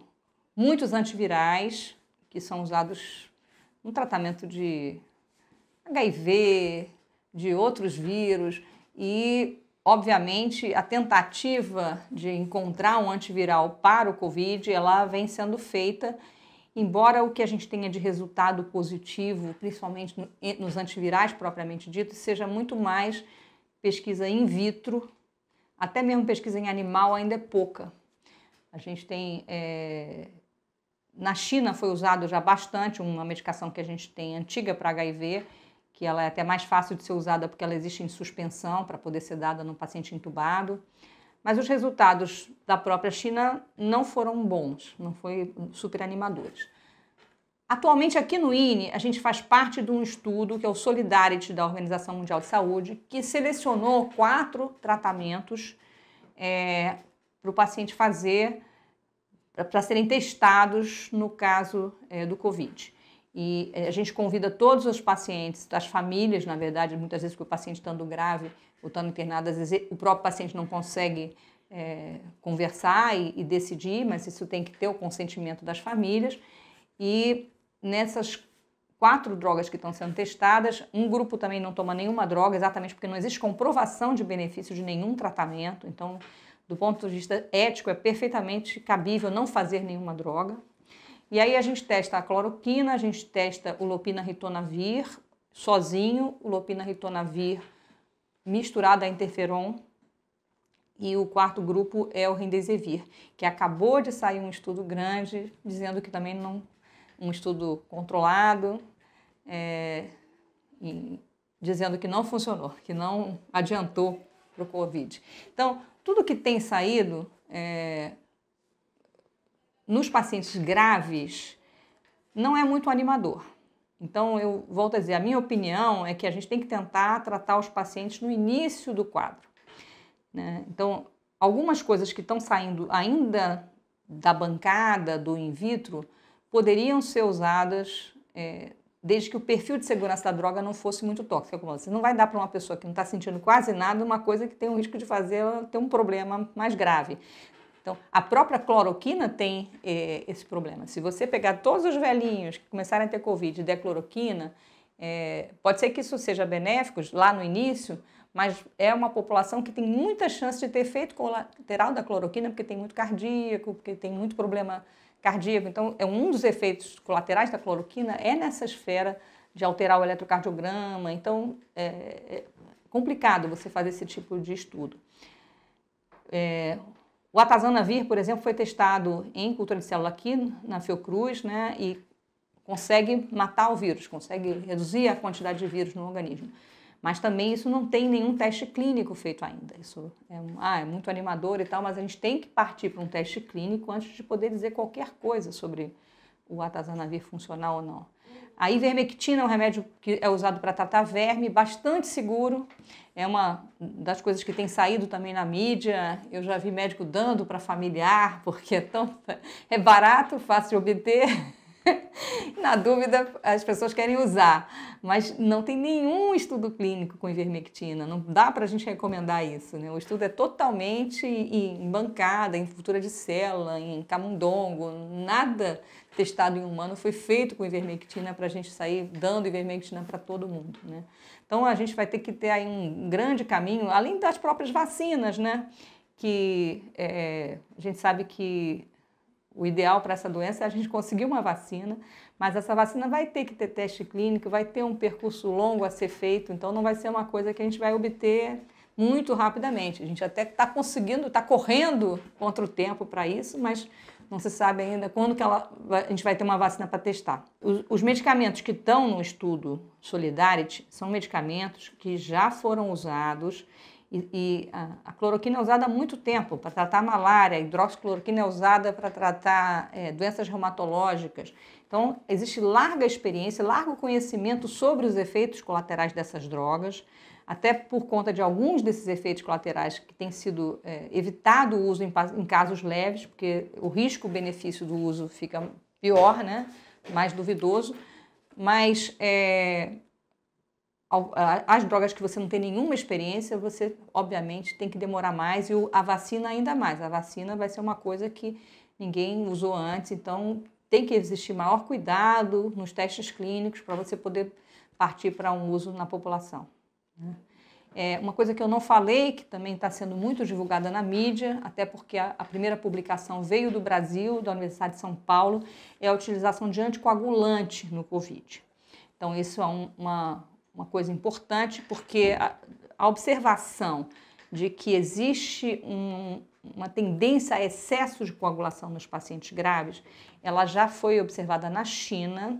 muitos antivirais que são usados no tratamento de HIV, de outros vírus e, obviamente, a tentativa de encontrar um antiviral para o COVID, ela vem sendo feita embora o que a gente tenha de resultado positivo, principalmente nos antivirais propriamente dito, seja muito mais pesquisa in vitro, até mesmo pesquisa em animal ainda é pouca. A gente tem. É... Na China foi usado já bastante uma medicação que a gente tem antiga para HIV, que ela é até mais fácil de ser usada porque ela existe em suspensão para poder ser dada no paciente entubado. Mas os resultados da própria China não foram bons, não foi super animadores. Atualmente, aqui no INE, a gente faz parte de um estudo que é o Solidarity da Organização Mundial de Saúde, que selecionou quatro tratamentos é, para o paciente fazer, para serem testados no caso é, do Covid. E é, a gente convida todos os pacientes, as famílias, na verdade, muitas vezes que o paciente estando grave ou estando internado, às vezes o próprio paciente não consegue é, conversar e, e, decidir, mas isso tem que ter o consentimento das famílias. E nessas quatro drogas que estão sendo testadas, um grupo também não toma nenhuma droga, exatamente porque não existe comprovação de benefício de nenhum tratamento. Então, do ponto de vista ético, é perfeitamente cabível não fazer nenhuma droga. E aí a gente testa a cloroquina, a gente testa o lopinavir sozinho, o lopinavir misturada a interferon. E o quarto grupo é o Rendezevir, que acabou de sair um estudo grande dizendo que também não um estudo controlado, é, dizendo que não funcionou, que não adiantou para o Covid. Então, tudo que tem saído é, nos pacientes graves não é muito animador. Então, eu volto a dizer, a minha opinião é que a gente tem que tentar tratar os pacientes no início do quadro. Né? Então, algumas coisas que estão saindo ainda da bancada do in vitro poderiam ser usadas é, desde que o perfil de segurança da droga não fosse muito tóxico. Como você não vai dar para uma pessoa que não está sentindo quase nada uma coisa que tem o risco de fazer ela ter um problema mais grave. Então, a própria cloroquina tem eh, esse problema. Se você pegar todos os velhinhos que começaram a ter Covid e der cloroquina, eh, pode ser que isso seja benéfico lá no início, mas é uma população que tem muita chance de ter efeito colateral da cloroquina, porque tem muito cardíaco, porque tem muito problema cardíaco. Então, é um dos efeitos colaterais da cloroquina é nessa esfera de alterar o eletrocardiograma. Então, é, é complicado você fazer esse tipo de estudo. É, o atazanavir, por exemplo, foi testado em cultura de célula aqui na Fiocruz, né, e consegue matar o vírus, consegue reduzir a quantidade de vírus no organismo. Mas também isso não tem nenhum teste clínico feito ainda. Isso é, ah, é muito animador e tal, mas a gente tem que partir para um teste clínico antes de poder dizer qualquer coisa sobre o atazanavir funcional ou não. A ivermectina é um remédio que é usado para tratar verme, bastante seguro é uma das coisas que tem saído também na mídia. Eu já vi médico dando para familiar, porque é tão é barato, fácil de obter. na dúvida, as pessoas querem usar, mas não tem nenhum estudo clínico com ivermectina, não dá para a gente recomendar isso. Né? O estudo é totalmente em bancada, em cultura de célula, em camundongo, nada testado em humano foi feito com ivermectina para a gente sair dando ivermectina para todo mundo. Né? Então a gente vai ter que ter aí um grande caminho, além das próprias vacinas, né? Que é, a gente sabe que o ideal para essa doença é a gente conseguir uma vacina, mas essa vacina vai ter que ter teste clínico, vai ter um percurso longo a ser feito, então não vai ser uma coisa que a gente vai obter muito rapidamente. A gente até está conseguindo, está correndo contra o tempo para isso, mas não se sabe ainda quando que ela a gente vai ter uma vacina para testar. Os, os, medicamentos que estão no estudo Solidarity são medicamentos que já foram usados e, e a, a, cloroquina é usada há muito tempo para tratar malária, a hidroxicloroquina é usada para tratar é, doenças reumatológicas. Então, existe larga experiência, largo conhecimento sobre os efeitos colaterais dessas drogas até por conta de alguns desses efeitos colaterais que tem sido é, evitado o uso em, em casos leves, porque o risco-benefício do uso fica pior, né? mais duvidoso, mas é, as drogas que você não tem nenhuma experiência, você obviamente tem que demorar mais e a vacina ainda mais. A vacina vai ser uma coisa que ninguém usou antes, então tem que existir maior cuidado nos testes clínicos para você poder partir para um uso na população. Né? É, uma coisa que eu não falei, que também está sendo muito divulgada na mídia, até porque a, a, primeira publicação veio do Brasil, da Universidade de São Paulo, é a utilização de anticoagulante no Covid. Então, isso é um, uma, uma coisa importante, porque a, a observação de que existe um, uma tendência a excesso de coagulação nos pacientes graves, ela já foi observada na China.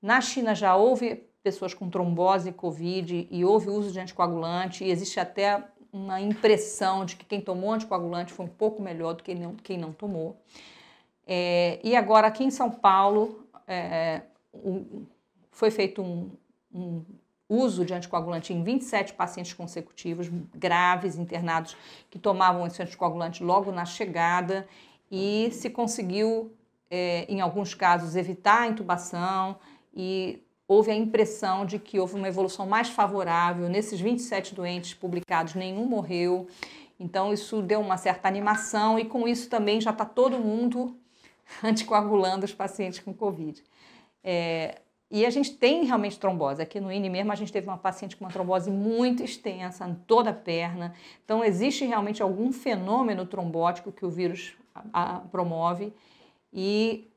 Na China já houve pessoas com trombose, Covid, e houve uso de anticoagulante, e existe até uma impressão de que quem tomou anticoagulante foi um pouco melhor do que não, quem não tomou. É, e agora, aqui em São Paulo, é, um, foi feito um, um uso de anticoagulante em 27 pacientes consecutivos, graves, internados, que tomavam esse anticoagulante logo na chegada, e se conseguiu, é, em alguns casos, evitar a intubação e houve a impressão de que houve uma evolução mais favorável. Nesses 27 doentes publicados, nenhum morreu. Então, isso deu uma certa animação e, com isso, também já está todo mundo anticoagulando os pacientes com Covid. É, e a gente tem realmente trombose. Aqui no INE mesmo, a gente teve uma paciente com uma trombose muito extensa em toda a perna. Então, existe realmente algum fenômeno trombótico que o vírus a, a, promove. E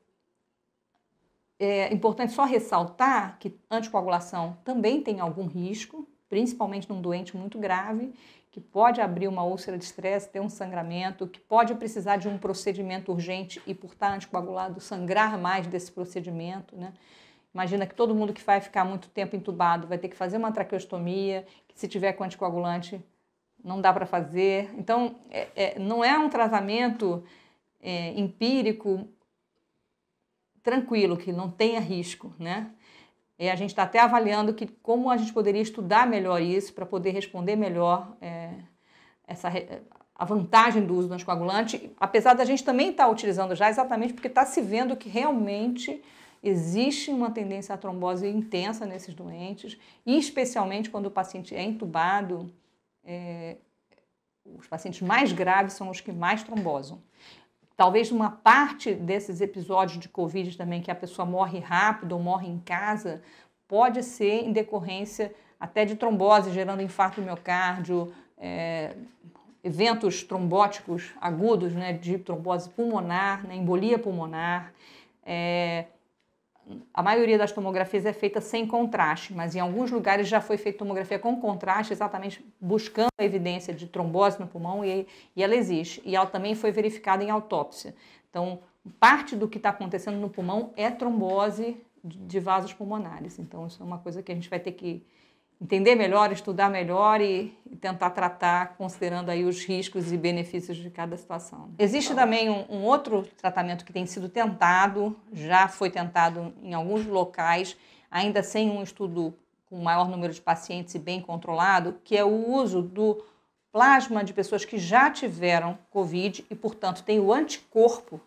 é importante só ressaltar que anticoagulação também tem algum risco, principalmente num doente muito grave, que pode abrir uma úlcera de estresse, ter um sangramento, que pode precisar de um procedimento urgente e, por estar anticoagulado, sangrar mais desse procedimento, né? Imagina que todo mundo que vai ficar muito tempo entubado vai ter que fazer uma traqueostomia, que se tiver com anticoagulante não dá para fazer. Então, é, é, não é um tratamento é, empírico tranquilo, que não tenha risco, né? E a gente está até avaliando que como a gente poderia estudar melhor isso para poder responder melhor é, essa, a vantagem do uso do anticoagulante, apesar da gente também estar tá utilizando já exatamente porque está se vendo que realmente existe uma tendência à trombose intensa nesses doentes, e especialmente quando o paciente é entubado, é, os pacientes mais graves são os que mais trombosam talvez uma parte desses episódios de Covid também, que a pessoa morre rápido ou morre em casa, pode ser em decorrência até de trombose, gerando infarto do miocárdio, é, eventos trombóticos agudos, né, de trombose pulmonar, né, embolia pulmonar. É, a maioria das tomografias é feita sem contraste, mas em alguns lugares já foi feita tomografia com contraste, exatamente buscando a evidência de trombose no pulmão e, e ela existe. E ela também foi verificada em autópsia. Então, parte do que está acontecendo no pulmão é trombose de vasos pulmonares. Então, isso é uma coisa que a gente vai ter que entender melhor, estudar melhor e, tentar tratar considerando aí os riscos e benefícios de cada situação. Né? Existe também um, um outro tratamento que tem sido tentado, já foi tentado em alguns locais, ainda sem um estudo com maior número de pacientes e bem controlado, que é o uso do plasma de pessoas que já tiveram COVID e, portanto, tem o anticorpo,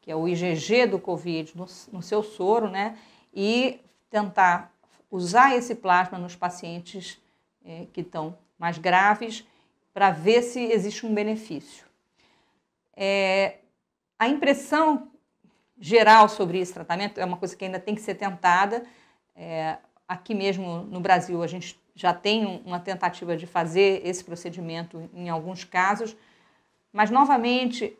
que é o IgG do COVID, no, no seu soro, né? E tentar usar esse plasma nos pacientes é, que estão mais graves para ver se existe um benefício. É, a impressão geral sobre esse tratamento é uma coisa que ainda tem que ser tentada. É, aqui mesmo no Brasil, a gente já tem uma tentativa de fazer esse procedimento em alguns casos, mas novamente,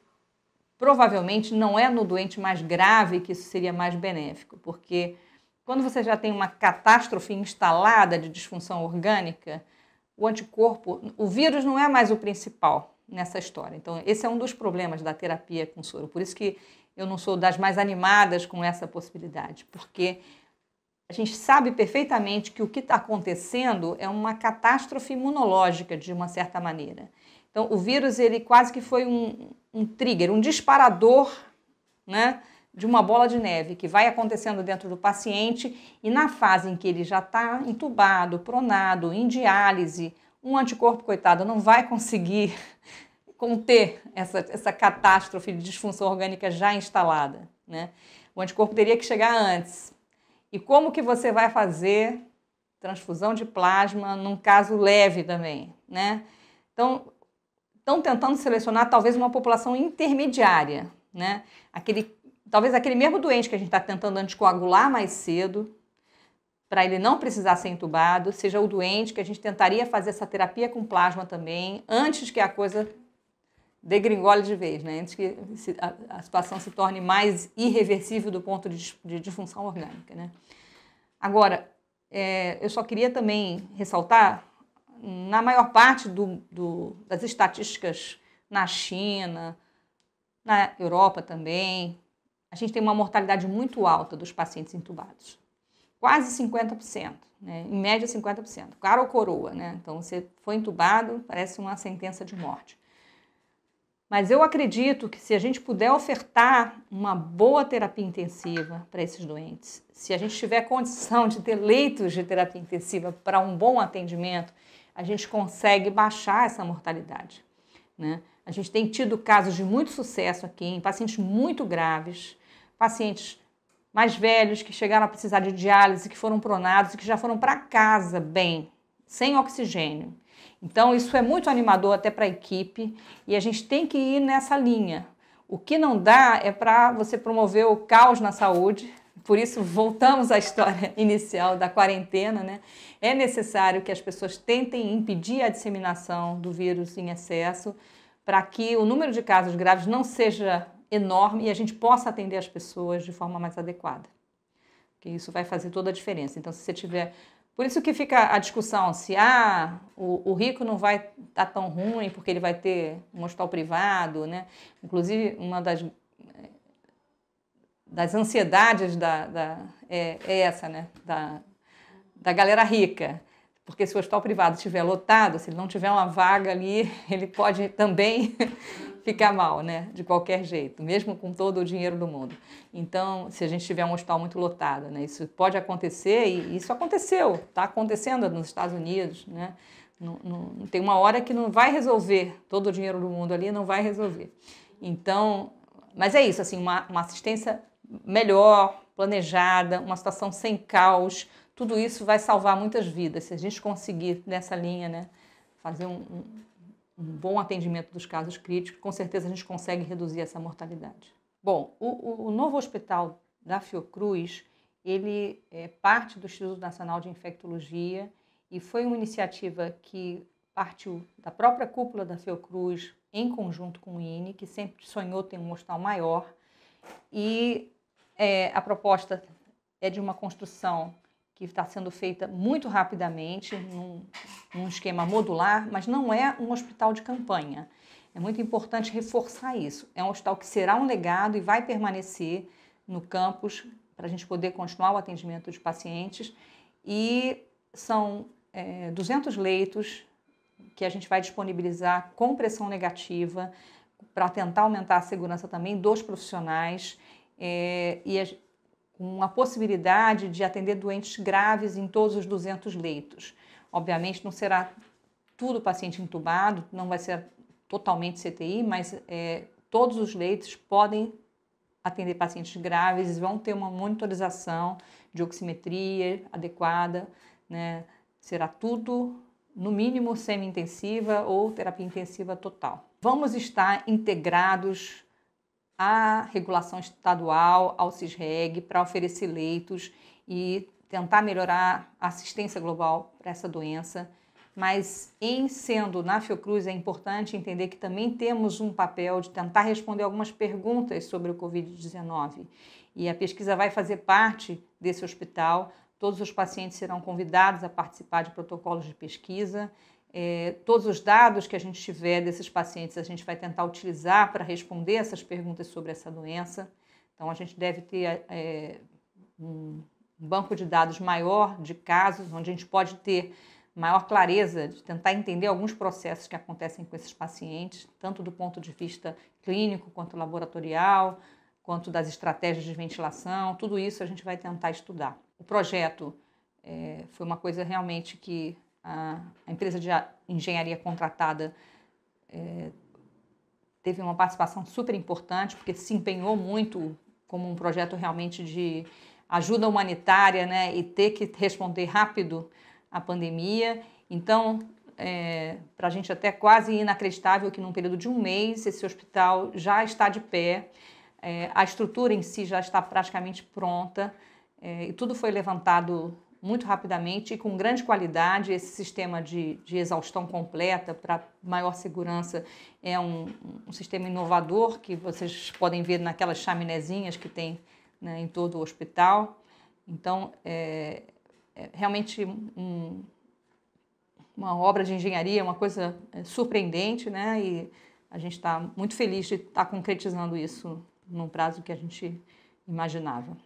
provavelmente não é no doente mais grave que isso seria mais benéfico, porque quando você já tem uma catástrofe instalada de disfunção orgânica, o anticorpo, o vírus não é mais o principal nessa história. Então, esse é um dos problemas da terapia com soro. Por isso que eu não sou das mais animadas com essa possibilidade, porque a gente sabe perfeitamente que o que está acontecendo é uma catástrofe imunológica, de uma certa maneira. Então, o vírus, ele quase que foi um, um trigger, um disparador, né? de uma bola de neve que vai acontecendo dentro do paciente e na fase em que ele já está entubado, pronado, em diálise, um anticorpo, coitado, não vai conseguir conter essa, essa catástrofe de disfunção orgânica já instalada. Né? O anticorpo teria que chegar antes. E como que você vai fazer transfusão de plasma num caso leve também? Né? Então, estão tentando selecionar talvez uma população intermediária, né? Aquele talvez aquele mesmo doente que a gente está tentando anticoagular mais cedo, para ele não precisar ser entubado, seja o doente que a gente tentaria fazer essa terapia com plasma também, antes que a coisa degringole de vez, né? antes que a, situação se torne mais irreversível do ponto de, disfunção orgânica. Né? Agora, é, eu só queria também ressaltar, na maior parte do, do, das estatísticas na China, na Europa também, a gente tem uma mortalidade muito alta dos pacientes intubados. Quase 50%, né? em média 50%. Cara ou coroa, né? Então você foi intubado, parece uma sentença de morte. Mas eu acredito que se a gente puder ofertar uma boa terapia intensiva para esses doentes, se a gente tiver condição de ter leitos de terapia intensiva para um bom atendimento, a gente consegue baixar essa mortalidade. Né? A gente tem tido casos de muito sucesso aqui, em pacientes muito graves, pacientes mais velhos que chegaram a precisar de diálise, que foram pronados e que já foram para casa bem, sem oxigênio. Então, isso é muito animador até para a equipe e a gente tem que ir nessa linha. O que não dá é para você promover o caos na saúde. Por isso, voltamos à história inicial da quarentena. Né? É necessário que as pessoas tentem impedir a disseminação do vírus em excesso para que o número de casos graves não seja enorme e a gente possa atender as pessoas de forma mais adequada. Porque isso vai fazer toda a diferença. Então, se você tiver. Por isso que fica a discussão se ah, o, o rico não vai estar tá tão ruim porque ele vai ter um hospital privado, né? Inclusive, uma das, eh, das ansiedades da, da é, é essa, né? Da, da galera rica. Porque se o hospital privado estiver lotado, se ele não tiver uma vaga ali, ele pode também ficar mal, né? De qualquer jeito, mesmo com todo o dinheiro do mundo. Então, se a gente tiver um hospital muito lotado, né? Isso pode acontecer e isso aconteceu, está acontecendo nos Estados Unidos, né? Não, não, tem uma hora que não vai resolver, todo o dinheiro do mundo ali não vai resolver. Então, mas é isso, assim, uma, uma assistência melhor, planejada, uma situação sem caos, tudo isso vai salvar muitas vidas, se a gente conseguir nessa linha, né? Fazer um, um um bom atendimento dos casos críticos, com certeza a gente consegue reduzir essa mortalidade. Bom, o, o novo hospital da Fiocruz, ele é parte do Instituto Nacional de Infectologia e foi uma iniciativa que partiu da própria cúpula da Fiocruz em conjunto com o INE, que sempre sonhou ter um hospital maior. E é, a proposta é de uma construção que está sendo feita muito rapidamente, num, num, esquema modular, mas não é um hospital de campanha. É muito importante reforçar isso. É um hospital que será um legado e vai permanecer no campus para a gente poder continuar o atendimento dos pacientes. E são é, 200 leitos que a gente vai disponibilizar com pressão negativa para tentar aumentar a segurança também dos profissionais. É, e a, com a possibilidade de atender doentes graves em todos os 200 leitos. Obviamente não será tudo paciente intubado, não vai ser totalmente CTI, mas é, todos os leitos podem atender pacientes graves, vão ter uma monitorização de oximetria adequada, né? será tudo no mínimo semi-intensiva ou terapia intensiva total. Vamos estar integrados à regulação estadual, ao CISREG, para oferecer leitos e tentar melhorar a assistência global para essa doença. Mas, em sendo na Fiocruz, é importante entender que também temos um papel de tentar responder algumas perguntas sobre o Covid-19. E a pesquisa vai fazer parte desse hospital. Todos os pacientes serão convidados a participar de protocolos de pesquisa. É, todos os dados que a gente tiver desses pacientes, a gente vai tentar utilizar para responder essas perguntas sobre essa doença. Então, a gente deve ter é, é um banco de dados maior de casos, onde a gente pode ter maior clareza de tentar entender alguns processos que acontecem com esses pacientes, tanto do ponto de vista clínico quanto laboratorial, quanto das estratégias de ventilação, tudo isso a gente vai tentar estudar. O projeto é, foi uma coisa realmente que a, empresa de engenharia contratada é, teve uma participação super importante, porque se empenhou muito como um projeto realmente de ajuda humanitária, né, e ter que responder rápido à pandemia. Então, é, para a gente até quase inacreditável que num período de um mês esse hospital já está de pé, é, a estrutura em si já está praticamente pronta é, e tudo foi levantado muito rapidamente e com grande qualidade. Esse sistema de, de exaustão completa para maior segurança é um, um, sistema inovador que vocês podem ver naquelas chaminézinhas que tem né, em todo o hospital. Então, é, é realmente um, uma obra de engenharia, uma coisa é, surpreendente, né? E a gente está muito feliz de estar tá concretizando isso num prazo que a gente imaginava.